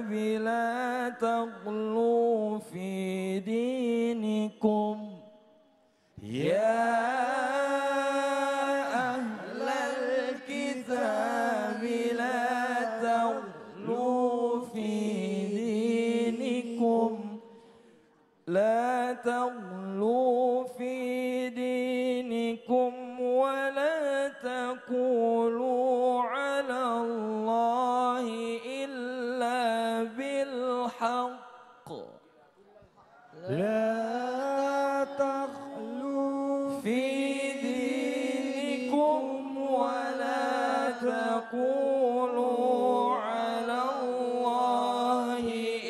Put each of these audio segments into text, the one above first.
بلا تغضب تقولوا على الله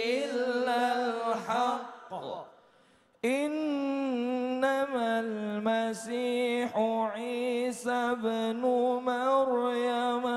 إلا الحق إنما المسيح عيسى بن مريم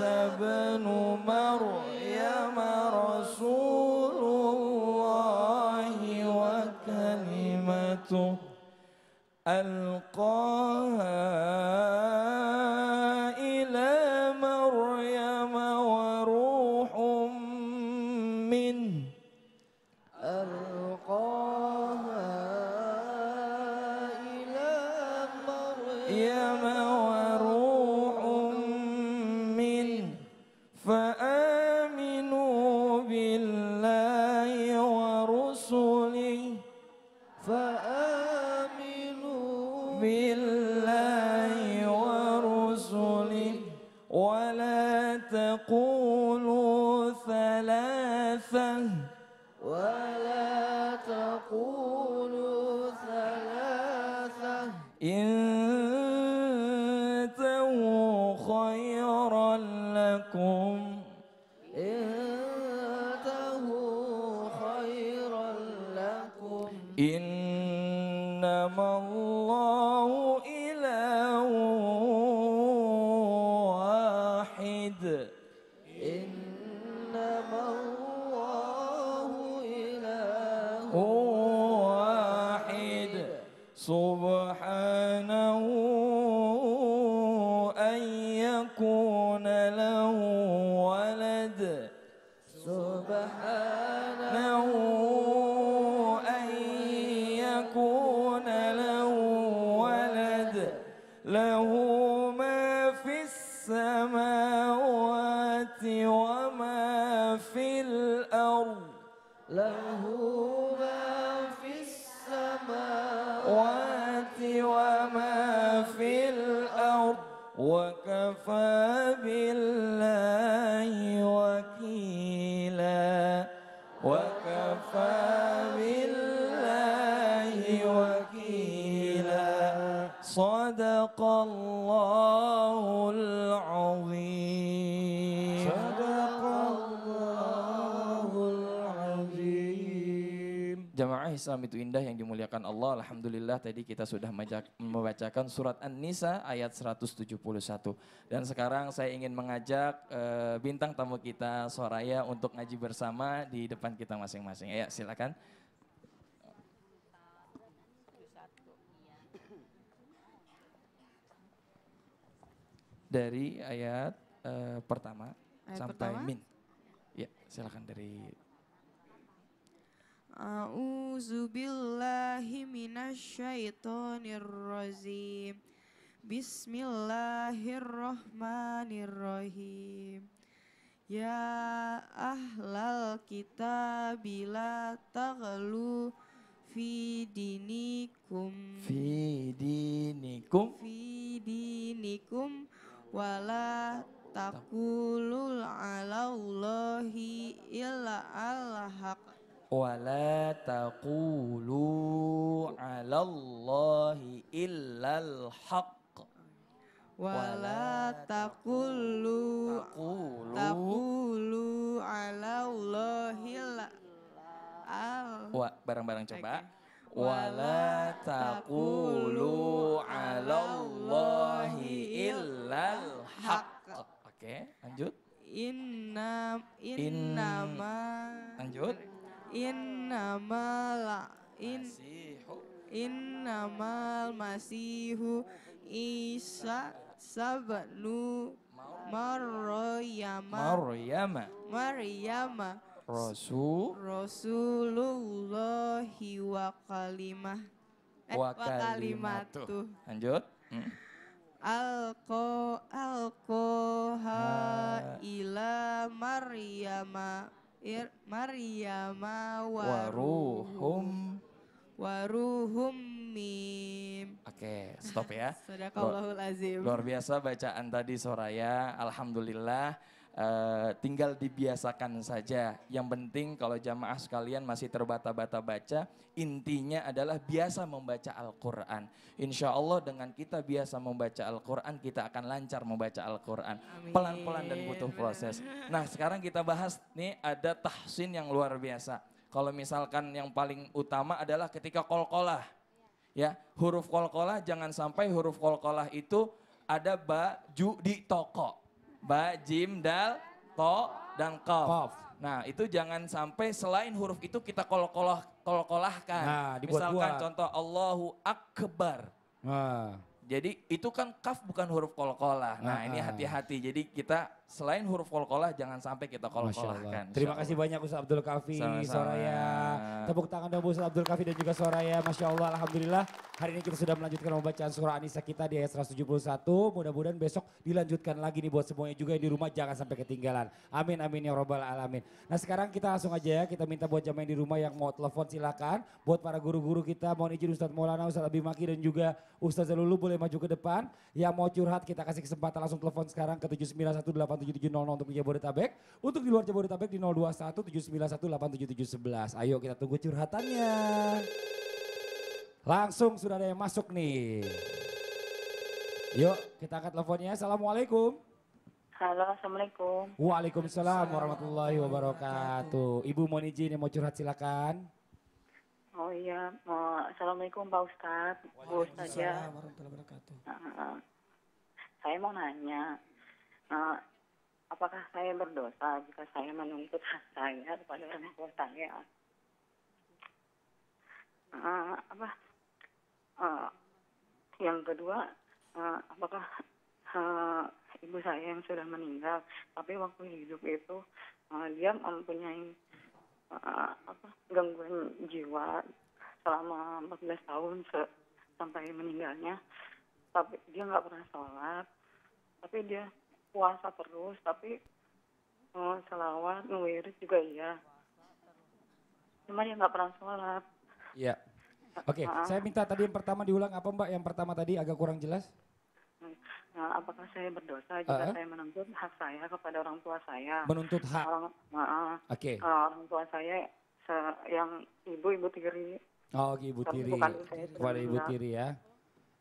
بن مريم رسول الله وكلمته ألقاها تتقون سبحانه صدق الله العظيم صدق الله العظيم Jamaah Islam itu indah yang dimuliakan Allah. Alhamdulillah tadi kita sudah membacakan surat An-Nisa ayat 171. Dan sekarang saya ingin mengajak e, bintang tamu kita Soraya untuk ngaji bersama di depan kita masing-masing. Ya silakan. dari ayat uh, pertama ayat sampai pertama? min. Ya, silakan dari A'udzu billahi minasyaitonirrajim. Bismillahirrahmanirrahim. Ya ahlal kita bila taghlu fi dinikum fi dinikum fi dinikum wala taqulul ala Allahi illa al-haq wala taqulu ala Allahi illa al-haq wala taqulu taqulu ala Allahi al haq barang-barang coba okay wala taqulu alallahi illal haqq. Oke, okay, lanjut. Inna innama lanjut. Innama la in ma masihu Isa sabnu Maryama Maryama Maryama Rasul Rasulullah wa kalimah eh, wa tuh. Lanjut. Hmm. Alko alkoha ila Maryama ir, Maryama waruhum waruhum mim. Oke, okay, stop ya. Sudah azim. Luar biasa bacaan tadi Soraya. Alhamdulillah Eh, tinggal dibiasakan saja. Yang penting kalau jamaah sekalian masih terbata-bata baca, intinya adalah biasa membaca Al-Quran. Insya Allah dengan kita biasa membaca Al-Quran, kita akan lancar membaca Al-Quran. Pelan-pelan dan butuh proses. Nah sekarang kita bahas nih ada tahsin yang luar biasa. Kalau misalkan yang paling utama adalah ketika kolkolah. Ya, huruf kol-kolah jangan sampai huruf kol-kolah itu ada baju di toko ba, jim, dal, to, dan kof. Nah itu jangan sampai selain huruf itu kita kolokolah kolokolahkan. Nah, dibuat Misalkan buat. contoh Allahu Akbar. Nah. Jadi itu kan kaf bukan huruf kolokolah. Nah, nah ini ah, ah. hati-hati. Jadi kita selain huruf kol-kolah jangan sampai kita kolkolahkan. Terima kasih banyak Ustaz Abdul Kafi, Soraya. Tepuk tangan dong Ustaz Abdul Kafi dan juga Soraya. Masya Allah, Alhamdulillah. Hari ini kita sudah melanjutkan pembacaan surah Anisa kita di ayat 171. Mudah-mudahan besok dilanjutkan lagi nih buat semuanya juga yang di rumah jangan sampai ketinggalan. Amin, amin ya robbal alamin. Nah sekarang kita langsung aja ya, kita minta buat jamaah di rumah yang mau telepon silakan. Buat para guru-guru kita mohon izin Ustadz Maulana, Ustadz Abimaki dan juga Ustadz Zalulu boleh maju ke depan. Yang mau curhat kita kasih kesempatan langsung telepon sekarang ke 7918. 02770 untuk Jabodetabek. Untuk di luar Jabodetabek di 0217918771. Ayo kita tunggu curhatannya. Langsung sudah ada yang masuk nih. Yuk kita angkat teleponnya. Assalamualaikum. Halo, Assalamualaikum. Waalaikumsalam warahmatullahi wabarakatuh. Ibu mohon izin yang mau curhat silakan. Oh iya, Assalamualaikum Pak Ustadz. Bu Ustadz ya. Warahmatullahi wabarakatuh. Uh, saya mau nanya, uh, apakah saya berdosa jika saya menuntut hak saya kepada orang tua saya? Uh, apa? Uh, yang kedua, uh, apakah uh, ibu saya yang sudah meninggal, tapi waktu hidup itu uh, dia mempunyai uh, apa, gangguan jiwa selama 14 tahun se sampai meninggalnya, tapi dia nggak pernah sholat, tapi dia puasa terus tapi oh, selawat ngewirid juga iya cuman yang nggak pernah sholat iya oke okay. Nah, saya minta tadi yang pertama diulang apa mbak yang pertama tadi agak kurang jelas hmm. Nah, apakah saya berdosa jika uh -huh. saya menuntut hak saya kepada orang tua saya? Menuntut hak. Orang, nah, Oke. Okay. Kalau orang tua saya yang ibu ibu tiri. Oh, ibu tiri. Kepada ibu tiri ya.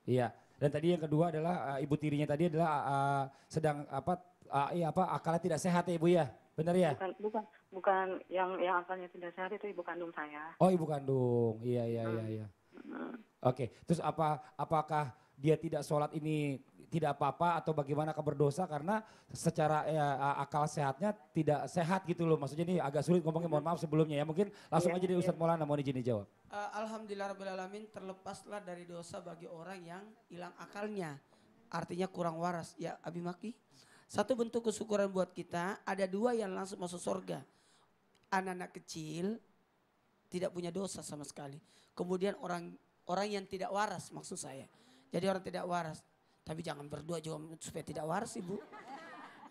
Iya. Dan tadi yang kedua adalah uh, ibu tirinya tadi adalah uh, sedang apa uh, iya apa akalnya tidak sehat ya Ibu ya? Benar ya? Bukan bukan bukan yang yang akalnya tidak sehat itu ibu kandung saya. Oh, ibu kandung. Iya iya, iya hmm. iya iya. Hmm. Oke, okay. terus apa apakah dia tidak sholat ini tidak apa-apa atau bagaimana akan berdosa karena secara ya, akal sehatnya tidak sehat gitu loh. Maksudnya ini agak sulit ngomongnya mohon hmm. maaf sebelumnya ya. Mungkin langsung ya, aja dari iya. Ustadz Ustadz Maulana mau izin dijawab uh, alhamdulillah rabbil alamin terlepaslah dari dosa bagi orang yang hilang akalnya. Artinya kurang waras. Ya Abimaki, Satu bentuk kesyukuran buat kita ada dua yang langsung masuk surga. Anak-anak kecil tidak punya dosa sama sekali. Kemudian orang orang yang tidak waras maksud saya. Jadi orang tidak waras. Tapi jangan berdua juga supaya tidak waras ibu.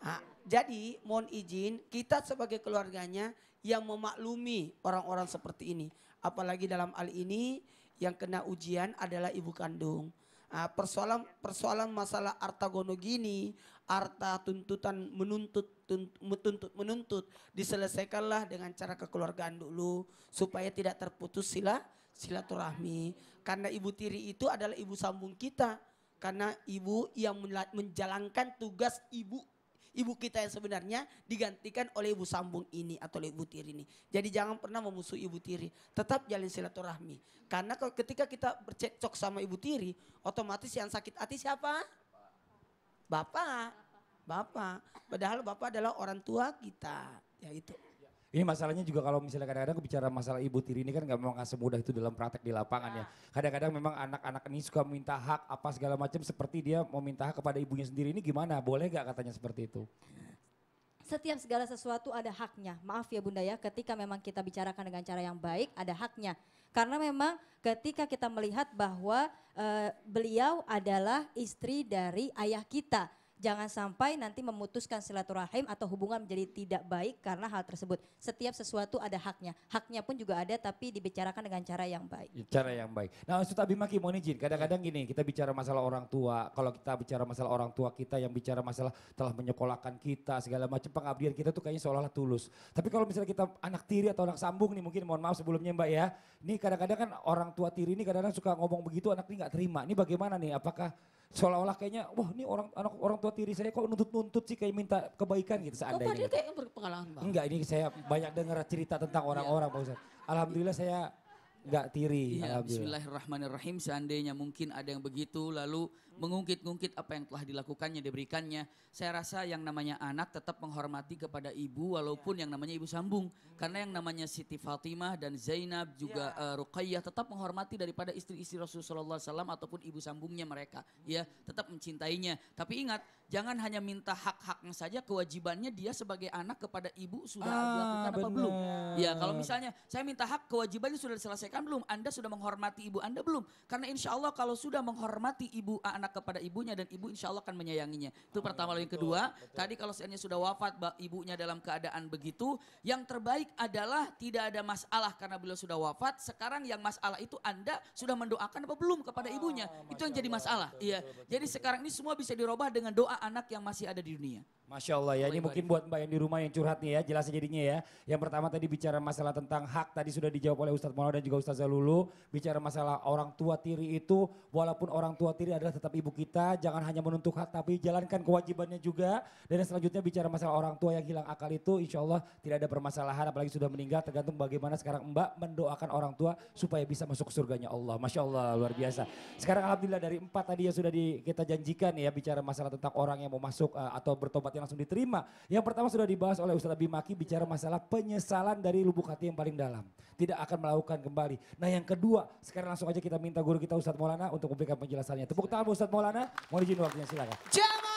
Nah, jadi mohon izin kita sebagai keluarganya yang memaklumi orang-orang seperti ini apalagi dalam hal ini yang kena ujian adalah ibu kandung. Nah, persoalan persoalan masalah harta gonogini arta harta tuntutan menuntut menuntut menuntut diselesaikanlah dengan cara kekeluargaan dulu supaya tidak terputus sila silaturahmi. Karena ibu tiri itu adalah ibu sambung kita karena ibu yang menjalankan tugas ibu ibu kita yang sebenarnya digantikan oleh ibu sambung ini atau oleh ibu tiri ini. Jadi jangan pernah memusuhi ibu tiri, tetap jalin silaturahmi. Karena ketika kita bercekcok sama ibu tiri, otomatis yang sakit hati siapa? Bapak. Bapak. Padahal bapak adalah orang tua kita. Ya itu. Ini masalahnya juga kalau misalnya kadang-kadang bicara masalah ibu tiri ini kan nggak memang semudah itu dalam praktek di lapangan ya. Iya. Kadang-kadang memang anak-anak ini suka minta hak apa segala macam seperti dia mau minta hak kepada ibunya sendiri ini gimana? Boleh nggak katanya seperti itu? Setiap segala sesuatu ada haknya. Maaf ya Bunda ya, ketika memang kita bicarakan dengan cara yang baik ada haknya. Karena memang ketika kita melihat bahwa e, beliau adalah istri dari ayah kita jangan sampai nanti memutuskan silaturahim atau hubungan menjadi tidak baik karena hal tersebut. Setiap sesuatu ada haknya. Haknya pun juga ada tapi dibicarakan dengan cara yang baik. Iya, cara yang baik. Nah Ustaz Abimaki mohon izin, kadang-kadang gini kita bicara masalah orang tua, kalau kita bicara masalah orang tua kita yang bicara masalah telah menyekolahkan kita, segala macam pengabdian kita tuh kayaknya seolah-olah tulus. Tapi kalau misalnya kita anak tiri atau anak sambung nih mungkin mohon maaf sebelumnya mbak ya, ini kadang-kadang kan orang tua tiri ini kadang-kadang suka ngomong begitu anak tiri nggak terima. Ini bagaimana nih apakah seolah-olah kayaknya wah ini orang anak orang tua tiri saya kok nuntut-nuntut sih kayak minta kebaikan gitu seandainya. Kok padahal kayak berpengalaman banget. Enggak, ini saya banyak dengar cerita tentang orang-orang Pak Ustaz. Alhamdulillah saya gak tiri. Ya, bismillahirrahmanirrahim. Seandainya mungkin ada yang begitu lalu mengungkit-ungkit apa yang telah dilakukannya, diberikannya. Saya rasa yang namanya anak tetap menghormati kepada ibu walaupun ya. yang namanya ibu sambung. Hmm. Karena yang namanya Siti Fatimah dan Zainab juga ya. uh, Ruqayyah tetap menghormati daripada istri-istri Rasulullah SAW ataupun ibu sambungnya mereka. Hmm. Ya, tetap mencintainya. Tapi ingat, jangan hanya minta hak-haknya saja, kewajibannya dia sebagai anak kepada ibu sudah ah, dilakukan bener. apa belum. Ya, kalau misalnya saya minta hak, kewajibannya sudah diselesaikan anda belum? Anda sudah menghormati ibu Anda belum? Karena insya Allah kalau sudah menghormati ibu anak kepada ibunya dan ibu insya Allah akan menyayanginya. Itu Amin. pertama. Lalu yang kedua, betul. tadi kalau seandainya sudah wafat ibunya dalam keadaan begitu, yang terbaik adalah tidak ada masalah karena beliau sudah wafat. Sekarang yang masalah itu Anda sudah mendoakan apa belum kepada ah, ibunya? Oh, itu yang jadi masalah. Betul, iya. Betul, betul, jadi sekarang ini semua bisa dirubah dengan doa anak yang masih ada di dunia. Masya Allah ya, ini mungkin buat mbak yang di rumah yang curhat nih ya, jelasnya jadinya ya. Yang pertama tadi bicara masalah tentang hak, tadi sudah dijawab oleh Ustadz Maulana dan juga Ustadz Zalulu. Bicara masalah orang tua tiri itu, walaupun orang tua tiri adalah tetap ibu kita, jangan hanya menuntut hak tapi jalankan kewajibannya juga. Dan yang selanjutnya bicara masalah orang tua yang hilang akal itu, insya Allah tidak ada permasalahan, apalagi sudah meninggal, tergantung bagaimana sekarang mbak mendoakan orang tua supaya bisa masuk ke surganya Allah. Masya Allah, luar biasa. Sekarang Alhamdulillah dari empat tadi yang sudah di, kita janjikan ya, bicara masalah tentang orang yang mau masuk uh, atau bertobat yang langsung diterima. Yang pertama sudah dibahas oleh Ustadz Bimaki bicara masalah penyesalan dari lubuk hati yang paling dalam. Tidak akan melakukan kembali. Nah yang kedua, sekarang langsung aja kita minta guru kita Ustadz Maulana untuk memberikan penjelasannya. Tepuk tangan Ustadz Maulana, mohon izin waktunya silakan. Jangan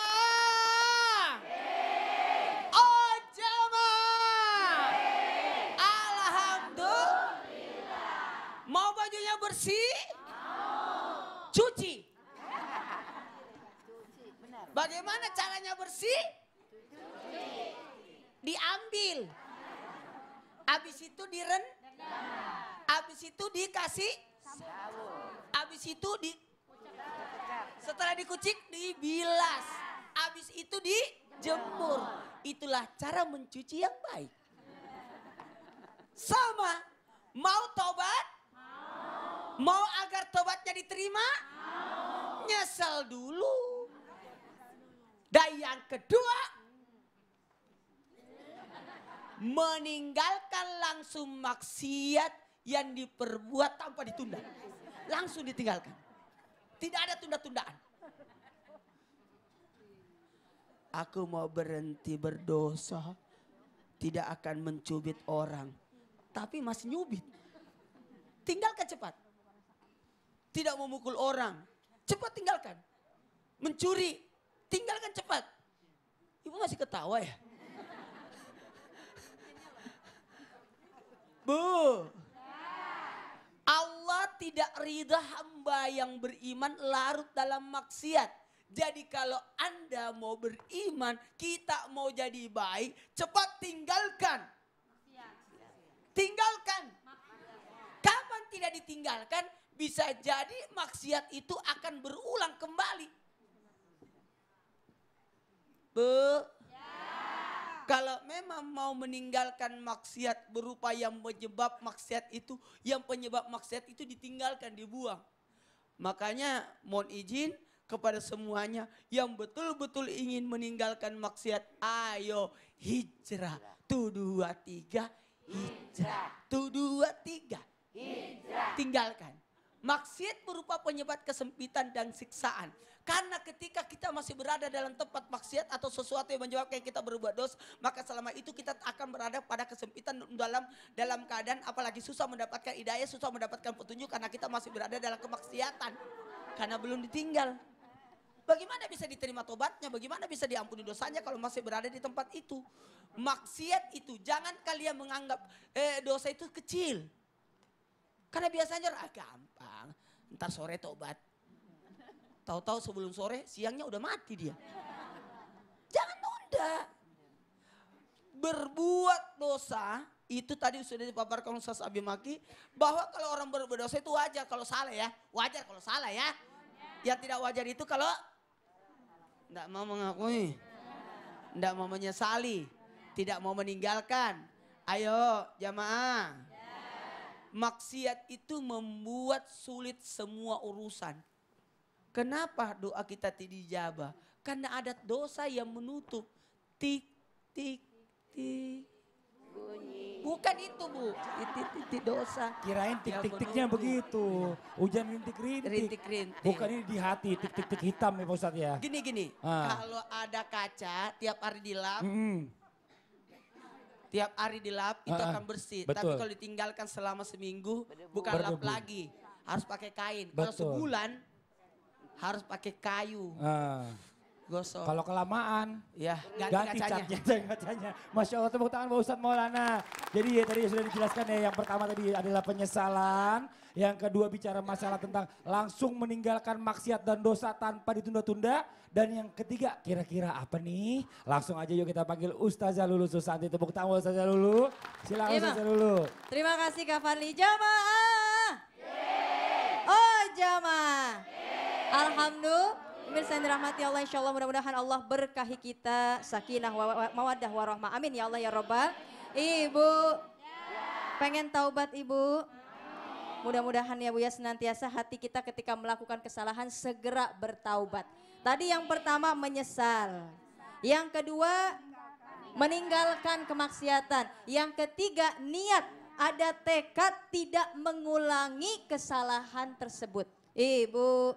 cara mencuci yang baik. Sama, mau tobat? Mau. Mau agar tobatnya diterima? Mau. Nyesel dulu. Dan yang kedua, meninggalkan langsung maksiat yang diperbuat tanpa ditunda. Langsung ditinggalkan. Tidak ada tunda-tundaan. Aku mau berhenti berdosa. Tidak akan mencubit orang. Tapi masih nyubit. Tinggalkan cepat. Tidak memukul orang. Cepat tinggalkan. Mencuri. Tinggalkan cepat. Ibu masih ketawa ya? Bu. Allah tidak ridha hamba yang beriman larut dalam maksiat. Jadi kalau Anda mau beriman, kita mau jadi baik, cepat tinggalkan. Tinggalkan. Kapan tidak ditinggalkan, bisa jadi maksiat itu akan berulang kembali. Be kalau memang mau meninggalkan maksiat berupa yang penyebab maksiat itu, yang penyebab maksiat itu ditinggalkan, dibuang. Makanya mohon izin kepada semuanya yang betul-betul ingin meninggalkan maksiat. Ayo hijrah. Tuh dua tiga hijrah. Tuh dua tiga. Hijrah. Tinggalkan. Maksiat berupa penyebab kesempitan dan siksaan. Karena ketika kita masih berada dalam tempat maksiat atau sesuatu yang menyebabkan kita berbuat dosa, maka selama itu kita akan berada pada kesempitan dalam dalam keadaan apalagi susah mendapatkan hidayah, susah mendapatkan petunjuk karena kita masih berada dalam kemaksiatan. Karena belum ditinggal. Bagaimana bisa diterima tobatnya? Bagaimana bisa diampuni dosanya kalau masih berada di tempat itu? Maksiat itu jangan kalian menganggap eh, dosa itu kecil. Karena biasanya ah, gampang. Ntar sore tobat. Tahu-tahu sebelum sore siangnya udah mati dia. Jangan nunda. Berbuat dosa itu tadi sudah dipaparkan Ustaz Abi Maki bahwa kalau orang berbuat dosa itu wajar kalau salah ya. Wajar kalau salah ya. Yang tidak wajar itu kalau tidak mau mengakui. Tidak mau menyesali. Tidak mau meninggalkan. Ayo jamaah. Maksiat itu membuat sulit semua urusan. Kenapa doa kita tidak dijabah? Karena ada dosa yang menutup. Tik, tik, tik. Bukan itu bu, titik-titik dosa. Kirain titik-titiknya ya, tiknya begitu. Hujan rintik-rintik. Bukan ini di hati, titik-titik hitam ya Pak ya. Gini-gini, ah. kalau ada kaca tiap hari dilap, lap, tiap hari dilap itu ah, akan ah. bersih. Tapi kalau ditinggalkan selama seminggu, bukan Berdebu. lap lagi. Harus pakai kain. Kalau sebulan harus pakai kayu. Ah gosok. Kalau kelamaan, ya ganti, ganti catnya. Ganti Masya Allah tepuk tangan Pak Ustadz Maulana. Jadi ya tadi sudah dijelaskan ya yang pertama tadi adalah penyesalan. Yang kedua bicara masalah tentang langsung meninggalkan maksiat dan dosa tanpa ditunda-tunda. Dan yang ketiga kira-kira apa nih? Langsung aja yuk kita panggil Ustazah Lulu Susanti. Tepuk tangan Ustazah Lulu. Silahkan iya, Ustazah Lulu. Terima kasih Kak Fadli. Jamaah. Oh jamaah. Alhamdulillah. Pemirsa yang dirahmati Allah insya Allah mudah-mudahan Allah berkahi kita sakinah mawadah warahmah. Amin ya Allah ya Robbal. Ibu, pengen taubat ibu? Mudah-mudahan ya Bu ya senantiasa hati kita ketika melakukan kesalahan segera bertaubat. Tadi yang pertama menyesal. Yang kedua meninggalkan kemaksiatan. Yang ketiga niat ada tekad tidak mengulangi kesalahan tersebut. Ibu,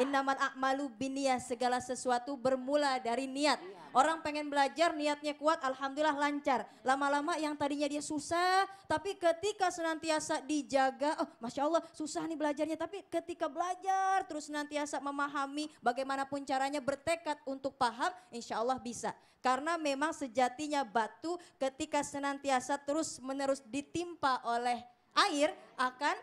Innamal a'malu biniyah, segala sesuatu bermula dari niat. Orang pengen belajar, niatnya kuat, alhamdulillah lancar. Lama-lama yang tadinya dia susah, tapi ketika senantiasa dijaga, oh Masya Allah susah nih belajarnya, tapi ketika belajar terus senantiasa memahami bagaimanapun caranya bertekad untuk paham, insya Allah bisa. Karena memang sejatinya batu ketika senantiasa terus menerus ditimpa oleh air akan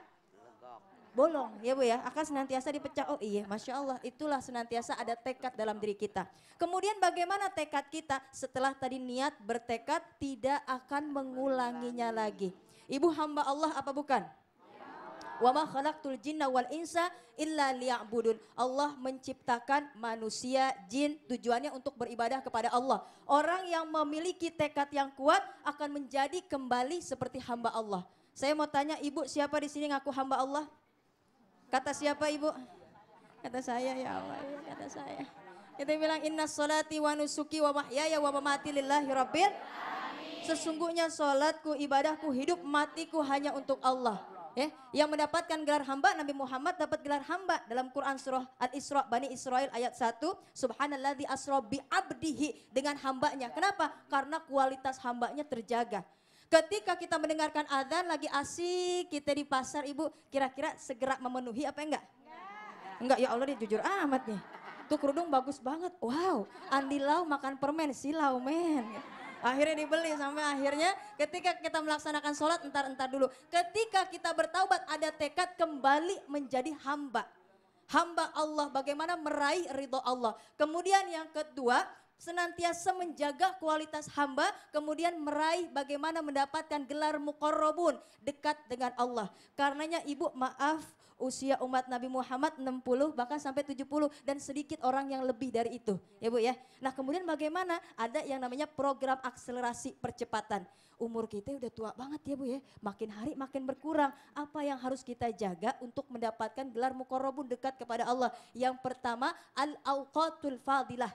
bolong ya Bu ya, akan senantiasa dipecah. Oh iya, Masya Allah itulah senantiasa ada tekad dalam diri kita. Kemudian bagaimana tekad kita setelah tadi niat bertekad tidak akan mengulanginya lagi. Ibu hamba Allah apa bukan? Wa ma khalaqtul jinna wal insa illa liya'budun. Allah menciptakan manusia, jin tujuannya untuk beribadah kepada Allah. Orang yang memiliki tekad yang kuat akan menjadi kembali seperti hamba Allah. Saya mau tanya ibu siapa di sini ngaku hamba Allah? Kata siapa ibu? Kata saya ya Allah, kata saya. Kita bilang inna solati wa nusuki wa mahyaya wa mamati lillahi rabbil Sesungguhnya solatku, ibadahku, hidup matiku hanya untuk Allah. Ya, yang mendapatkan gelar hamba Nabi Muhammad dapat gelar hamba dalam Quran surah Al-Isra Bani Israel ayat 1 Subhanallah di asra abdihi dengan hambanya. Kenapa? Karena kualitas hambanya terjaga. Ketika kita mendengarkan azan lagi asik, kita di pasar Ibu, kira-kira segera memenuhi apa enggak? Enggak, ya Allah dia jujur amat nih. Tuh kerudung bagus banget. Wow, Andi Lau makan permen, silau men. Akhirnya dibeli sampai akhirnya ketika kita melaksanakan sholat entar-entar dulu. Ketika kita bertaubat ada tekad kembali menjadi hamba. Hamba Allah bagaimana meraih ridho Allah. Kemudian yang kedua senantiasa menjaga kualitas hamba, kemudian meraih bagaimana mendapatkan gelar mukorobun dekat dengan Allah. Karenanya ibu maaf usia umat Nabi Muhammad 60 bahkan sampai 70 dan sedikit orang yang lebih dari itu ya bu ya. Nah kemudian bagaimana ada yang namanya program akselerasi percepatan. Umur kita udah tua banget ya bu ya, makin hari makin berkurang. Apa yang harus kita jaga untuk mendapatkan gelar mukorobun dekat kepada Allah? Yang pertama al-awqatul fadilah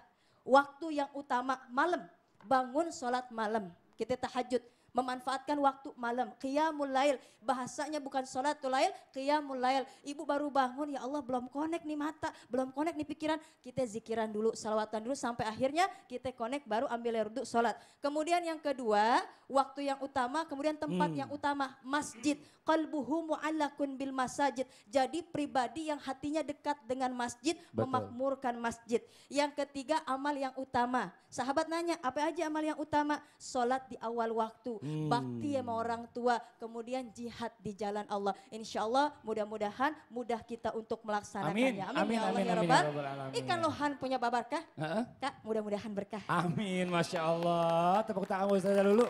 waktu yang utama malam. Bangun sholat malam. Kita tahajud memanfaatkan waktu malam. Qiyamul lail, bahasanya bukan salatul lail, qiyamul lail. Ibu baru bangun, ya Allah belum connect nih mata, belum connect nih pikiran. Kita zikiran dulu, salawatan dulu sampai akhirnya kita connect baru ambil air duduk sholat. Kemudian yang kedua, waktu yang utama, kemudian tempat hmm. yang utama, masjid. Qalbuhu mu'allakun bil masajid. Jadi pribadi yang hatinya dekat dengan masjid, Betul. memakmurkan masjid. Yang ketiga, amal yang utama. Sahabat nanya, apa aja amal yang utama? Sholat di awal waktu hmm. bakti sama orang tua, kemudian jihad di jalan Allah. Insya Allah mudah-mudahan mudah kita untuk melaksanakannya. Amin. Amin, ya amin ya Allah amin, ya Ikan lohan punya babarkah? uh Kak, mudah-mudahan berkah. Amin, Masya Allah. Tepuk tangan buat saya dulu.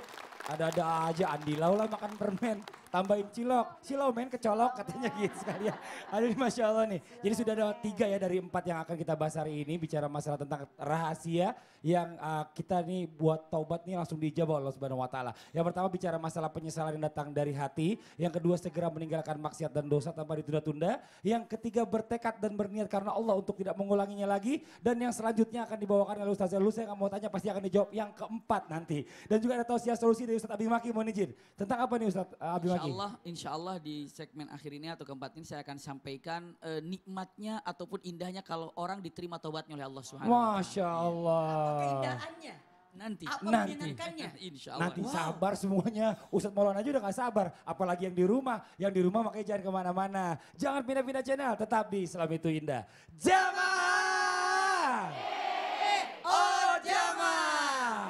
Ada-ada aja Andi Laula makan permen tambahin cilok. Silau main kecolok katanya gitu sekalian. Ya. Aduh Masya Allah nih. Jadi sudah ada tiga ya dari empat yang akan kita bahas hari ini. Bicara masalah tentang rahasia yang uh, kita nih buat taubat nih langsung dijawab Allah Subhanahu Wa Taala. Yang pertama bicara masalah penyesalan yang datang dari hati. Yang kedua segera meninggalkan maksiat dan dosa tanpa ditunda-tunda. Yang ketiga bertekad dan berniat karena Allah untuk tidak mengulanginya lagi. Dan yang selanjutnya akan dibawakan oleh Ustaz Zalu. Saya nggak mau tanya pasti akan dijawab yang keempat nanti. Dan juga ada tausiah solusi dari Ustaz abimaki Maki mohon izin. Tentang apa nih Ustaz eh, abimaki Allah, insya Allah di segmen akhir ini atau keempat ini saya akan sampaikan eh, nikmatnya ataupun indahnya kalau orang diterima tobatnya oleh Allah Subhanahu Masya Allah. Iya. Apa keindahannya? Nanti. Apa nanti. Insya Allah. Nanti sabar semuanya. Ustadz Maulana aja udah gak sabar. Apalagi yang di rumah. Yang di rumah makanya jangan kemana-mana. Jangan pindah-pindah channel. Tetap di Islam Itu Indah. Jamaah! Eh, eh, oh jamaah!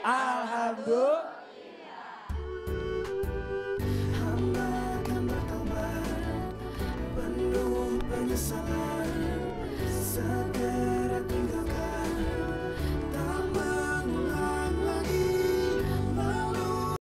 Alhamdulillah.